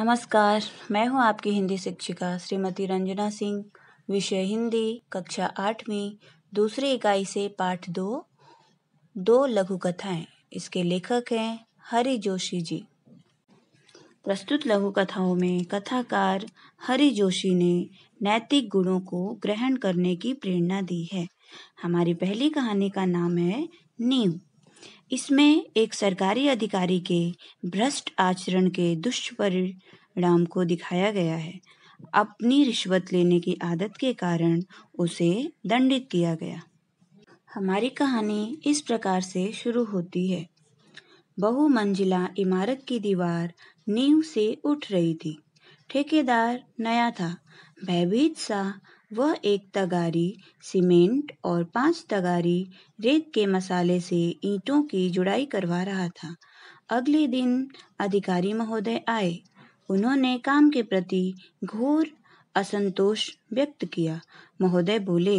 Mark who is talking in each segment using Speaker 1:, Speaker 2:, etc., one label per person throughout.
Speaker 1: नमस्कार मैं हूं आपकी हिंदी शिक्षिका श्रीमती रंजना सिंह विषय हिंदी कक्षा आठवीं दूसरी इकाई से पाठ दो दो लघु कथाएं इसके लेखक हैं हरि जोशी जी प्रस्तुत लघु कथाओं में कथाकार हरि जोशी ने नैतिक गुणों को ग्रहण करने की प्रेरणा दी है हमारी पहली कहानी का नाम है नीम इसमें एक सरकारी अधिकारी के भ्रष्ट आचरण के दुष्परिणाम को दिखाया गया है अपनी रिश्वत लेने की आदत के कारण उसे दंडित किया गया हमारी कहानी इस प्रकार से शुरू होती है बहुमंजिला इमारत की दीवार नींव से उठ रही थी ठेकेदार नया था भयभीत सा वह एक तगारी सीमेंट और पांच तगारी रेत के मसाले से ईंटों की जुड़ाई करवा रहा था अगले दिन अधिकारी महोदय आए उन्होंने काम के प्रति घोर असंतोष व्यक्त किया महोदय बोले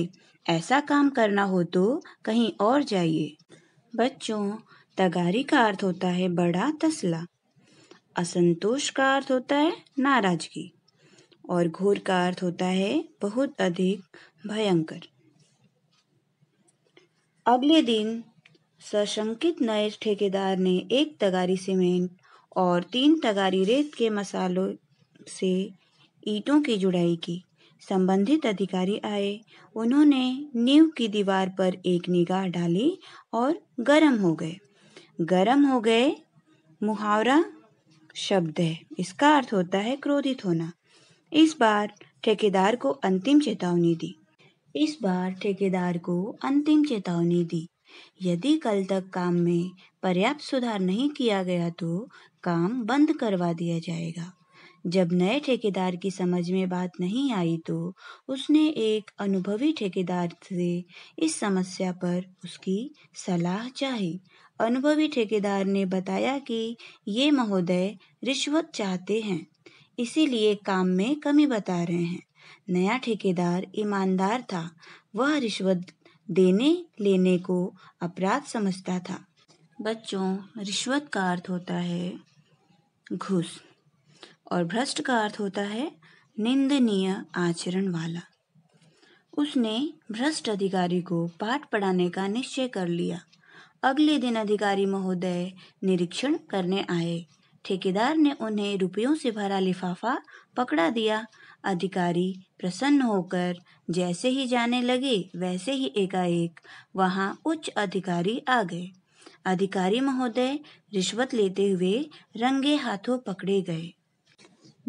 Speaker 1: ऐसा काम करना हो तो कहीं और जाइए बच्चों तगारी का अर्थ होता है बड़ा तसला असंतोष का अर्थ होता है नाराजगी और घोर का अर्थ होता है बहुत अधिक भयंकर अगले दिन सशंकित नए ठेकेदार ने एक तगारी सीमेंट और तीन तगारी रेत के मसालों से ईंटों की जुड़ाई की संबंधित अधिकारी आए उन्होंने नींव की दीवार पर एक निगाह डाली और गर्म हो गए गर्म हो गए मुहावरा शब्द है इसका अर्थ होता है क्रोधित होना इस बार ठेकेदार को अंतिम चेतावनी दी इस बार ठेकेदार को अंतिम चेतावनी दी यदि कल तक काम में पर्याप्त सुधार नहीं किया गया तो काम बंद करवा दिया जाएगा जब नए ठेकेदार की समझ में बात नहीं आई तो उसने एक अनुभवी ठेकेदार से इस समस्या पर उसकी सलाह चाही अनुभवी ठेकेदार ने बताया कि ये महोदय रिश्वत चाहते हैं इसीलिए काम में कमी बता रहे हैं नया ठेकेदार ईमानदार था वह रिश्वत देने लेने को अपराध समझता था बच्चों रिश्वत का अर्थ होता है घुस और भ्रष्ट का अर्थ होता है निंदनीय आचरण वाला उसने भ्रष्ट अधिकारी को पाठ पढ़ाने का निश्चय कर लिया अगले दिन अधिकारी महोदय निरीक्षण करने आए ठेकेदार ने उन्हें रुपयों से भरा लिफाफा पकड़ा दिया अधिकारी प्रसन्न होकर जैसे ही जाने लगे वैसे ही एकाएक वहां उच्च अधिकारी आ गए अधिकारी महोदय रिश्वत लेते हुए रंगे हाथों पकड़े गए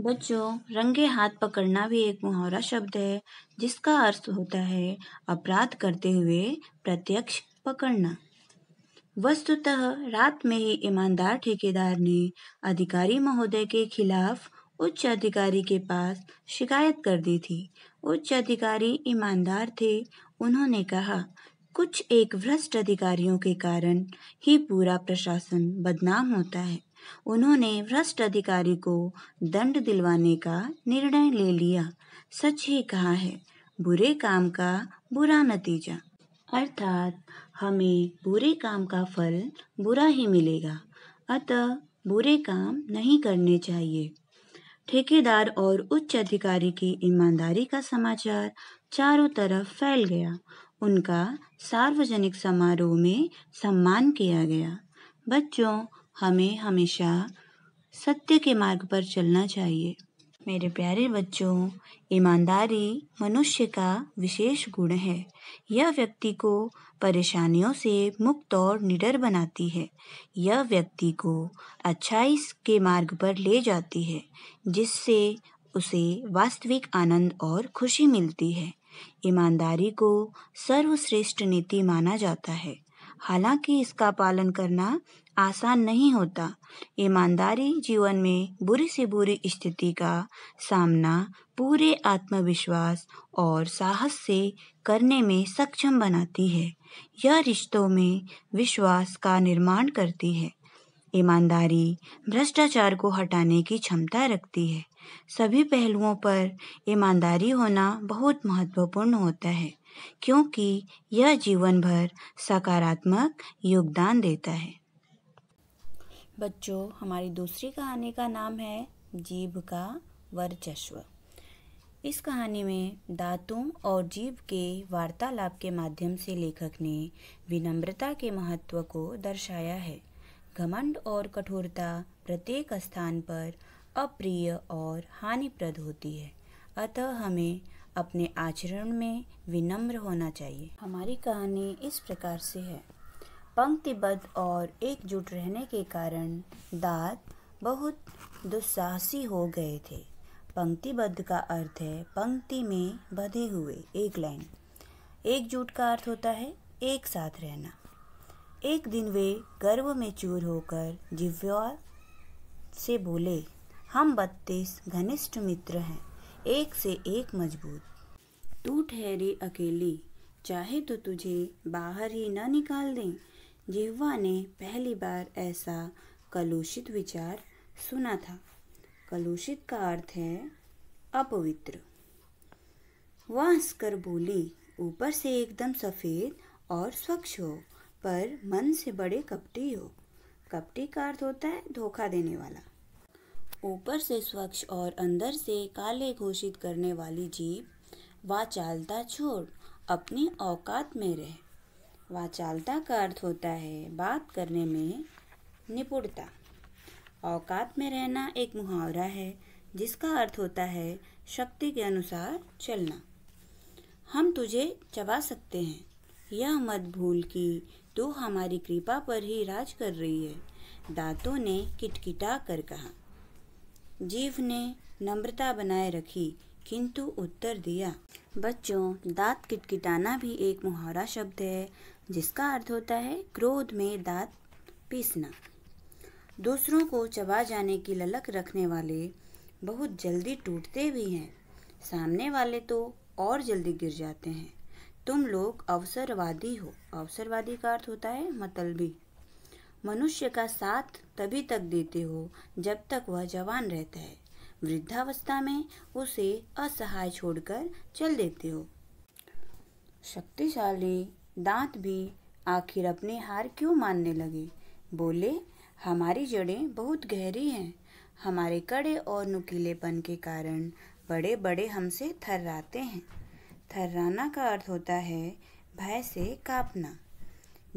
Speaker 1: बच्चों रंगे हाथ पकड़ना भी एक मुहावरा शब्द है जिसका अर्थ होता है अपराध करते हुए प्रत्यक्ष पकड़ना वस्तुतः रात में ही ईमानदार ठेकेदार ने अधिकारी महोदय के खिलाफ उच्च अधिकारी के पास शिकायत कर दी थी उच्च अधिकारी ईमानदार थे उन्होंने कहा कुछ एक भ्रष्ट अधिकारियों के कारण ही पूरा प्रशासन बदनाम होता है उन्होंने भ्रष्ट अधिकारी को दंड दिलवाने का निर्णय ले लिया सच ही कहा है बुरे काम का बुरा नतीजा अर्थात हमें बुरे काम का फल बुरा ही मिलेगा अतः बुरे काम नहीं करने चाहिए ठेकेदार और उच्च अधिकारी की ईमानदारी का समाचार चारों तरफ फैल गया उनका सार्वजनिक समारोह में सम्मान किया गया बच्चों हमें हमेशा सत्य के मार्ग पर चलना चाहिए मेरे प्यारे बच्चों ईमानदारी मनुष्य का विशेष गुण है यह व्यक्ति को परेशानियों से मुक्त और निडर बनाती है यह व्यक्ति को अच्छाई के मार्ग पर ले जाती है जिससे उसे वास्तविक आनंद और खुशी मिलती है ईमानदारी को सर्वश्रेष्ठ नीति माना जाता है हालांकि इसका पालन करना आसान नहीं होता ईमानदारी जीवन में बुरी से बुरी स्थिति का सामना पूरे आत्मविश्वास और साहस से करने में सक्षम बनाती है यह रिश्तों में विश्वास का निर्माण करती है ईमानदारी भ्रष्टाचार को हटाने की क्षमता रखती है सभी पहलुओं पर ईमानदारी होना बहुत महत्वपूर्ण होता है क्योंकि यह जीवन भर सकारात्मक योगदान देता है बच्चों हमारी दूसरी कहानी का नाम है जीभ का वर्चस्व इस कहानी में दांतों और जीभ के वार्तालाप के माध्यम से लेखक ने विनम्रता के महत्व को दर्शाया है घमंड और कठोरता प्रत्येक स्थान पर अप्रिय और हानिप्रद होती है अतः हमें अपने आचरण में विनम्र होना चाहिए हमारी कहानी इस प्रकार से है पंक्तिबद्ध और एकजुट रहने के कारण दात बहुत दुस्साहसी हो गए थे पंक्तिबद्ध का अर्थ है पंक्ति में बधे हुए एक लाइन एकजुट का अर्थ होता है एक साथ रहना एक दिन वे गर्व में चूर होकर जिव्या से बोले हम बत्तीस घनिष्ठ मित्र हैं एक से एक मजबूत तू ठहरी अकेली चाहे तो तुझे बाहर ही ना निकाल दें जिहवा ने पहली बार ऐसा कलुषित विचार सुना था कलुषित का अर्थ है अपवित्र वह हंसकर बोली ऊपर से एकदम सफ़ेद और स्वच्छ हो पर मन से बड़े कपटी हो कपटी का अर्थ होता है धोखा देने वाला ऊपर से स्वच्छ और अंदर से काले घोषित करने वाली जीव वाचालता चालता छोड़ अपनी औकात में रह वाचालता का अर्थ होता है बात करने में निपुणता औकात में रहना एक मुहावरा है जिसका अर्थ होता है शक्ति के अनुसार चलना हम तुझे चबा सकते हैं यह मत भूल कि तू हमारी कृपा पर ही राज कर रही है दांतों ने किटकिटा कर कहा जीव ने नम्रता बनाए रखी किंतु उत्तर दिया बच्चों दांत किटकिटाना भी एक मुहावरा शब्द है जिसका अर्थ होता है क्रोध में दांत पीसना दूसरों को चबा जाने की ललक रखने वाले बहुत जल्दी टूटते भी हैं सामने वाले तो और जल्दी गिर जाते हैं तुम लोग अवसरवादी हो अवसरवादी का अर्थ होता है मतलबी मनुष्य का साथ तभी तक देते हो जब तक वह जवान रहता है वृद्धावस्था में उसे असहाय छोड़कर चल देते हो शक्तिशाली दांत भी आखिर अपने हार क्यों मानने लगे बोले हमारी जड़ें बहुत गहरी हैं हमारे कड़े और नुकीलेपन के कारण बड़े बड़े हमसे थर्राते हैं थर्राना का अर्थ होता है भय से कांपना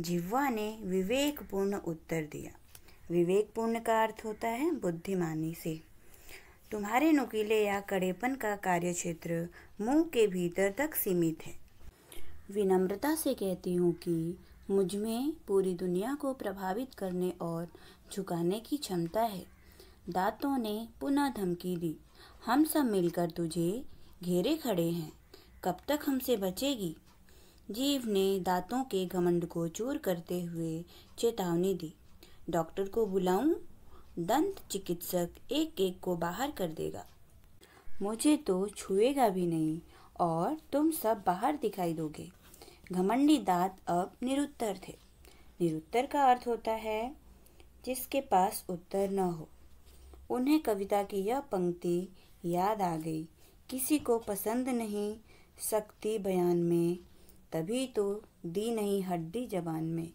Speaker 1: जिह्वा ने विवेकपूर्ण उत्तर दिया विवेकपूर्ण का अर्थ होता है बुद्धिमानी से तुम्हारे नुकीले या कड़ेपन का कार्यक्षेत्र मुंह के भीतर तक सीमित है विनम्रता से कहती हूँ कि मुझ में पूरी दुनिया को प्रभावित करने और झुकाने की क्षमता है दांतों ने पुनः धमकी दी हम सब मिलकर तुझे घेरे खड़े हैं कब तक हमसे बचेगी जीव ने दांतों के घमंड को चूर करते हुए चेतावनी दी डॉक्टर को बुलाऊं? दंत चिकित्सक एक एक को बाहर कर देगा मुझे तो छुएगा भी नहीं और तुम सब बाहर दिखाई दोगे घमंडी दांत अब निरुत्तर थे निरुत्तर का अर्थ होता है जिसके पास उत्तर न हो उन्हें कविता की यह पंक्ति याद आ गई किसी को पसंद नहीं सकती बयान में तभी तो दी नहीं हड्डी जबान में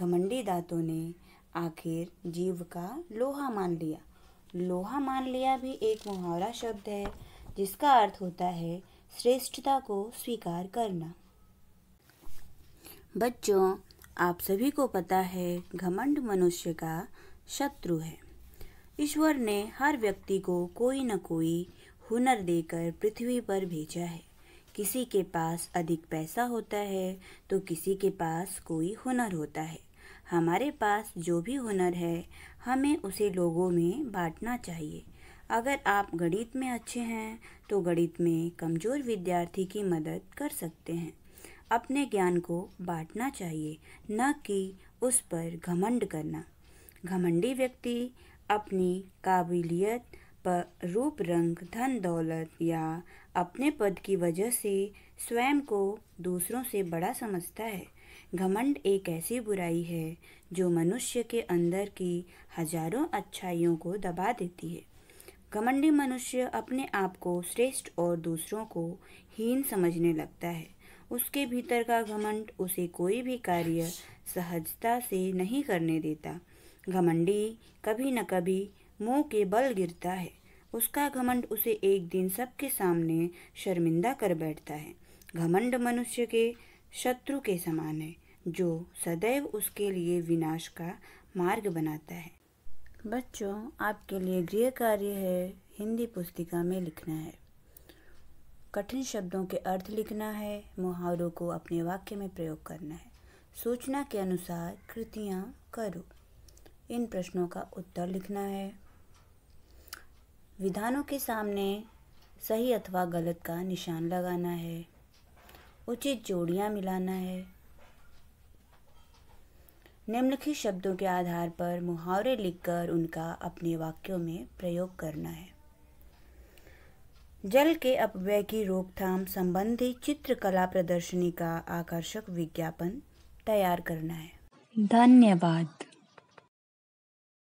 Speaker 1: घमंडी दांतों ने आखिर जीव का लोहा मान लिया लोहा मान लिया भी एक मुहावरा शब्द है जिसका अर्थ होता है श्रेष्ठता को स्वीकार करना बच्चों आप सभी को पता है घमंड मनुष्य का शत्रु है ईश्वर ने हर व्यक्ति को कोई न कोई हुनर देकर पृथ्वी पर भेजा है किसी के पास अधिक पैसा होता है तो किसी के पास कोई हुनर होता है हमारे पास जो भी हुनर है हमें उसे लोगों में बांटना चाहिए अगर आप गणित में अच्छे हैं तो गणित में कमज़ोर विद्यार्थी की मदद कर सकते हैं अपने ज्ञान को बांटना चाहिए न कि उस पर घमंड करना घमंडी व्यक्ति अपनी काबिलियत पर रूप रंग धन दौलत या अपने पद की वजह से स्वयं को दूसरों से बड़ा समझता है घमंड एक ऐसी बुराई है जो मनुष्य के अंदर की हजारों अच्छाइयों को दबा देती है घमंडी मनुष्य अपने आप को श्रेष्ठ और दूसरों को हीन समझने लगता है उसके भीतर का घमंड उसे कोई भी कार्य सहजता से नहीं करने देता घमंडी कभी न कभी मुंह के बल गिरता है उसका घमंड उसे एक दिन सबके सामने शर्मिंदा कर बैठता है घमंड मनुष्य के शत्रु के समान है जो सदैव उसके लिए विनाश का मार्ग बनाता है बच्चों आपके लिए गृह कार्य है हिंदी पुस्तिका में लिखना है कठिन शब्दों के अर्थ लिखना है मुहावरों को अपने वाक्य में प्रयोग करना है सूचना के अनुसार कृतियाँ करो इन प्रश्नों का उत्तर लिखना है विधानों के सामने सही अथवा गलत का निशान लगाना है उचित जोड़ियाँ मिलाना है निम्नलिखित शब्दों के आधार पर मुहावरे लिखकर उनका अपने वाक्यों में प्रयोग करना है जल के अपव्यय की रोकथाम संबंधी चित्रकला प्रदर्शनी का आकर्षक विज्ञापन तैयार करना है धन्यवाद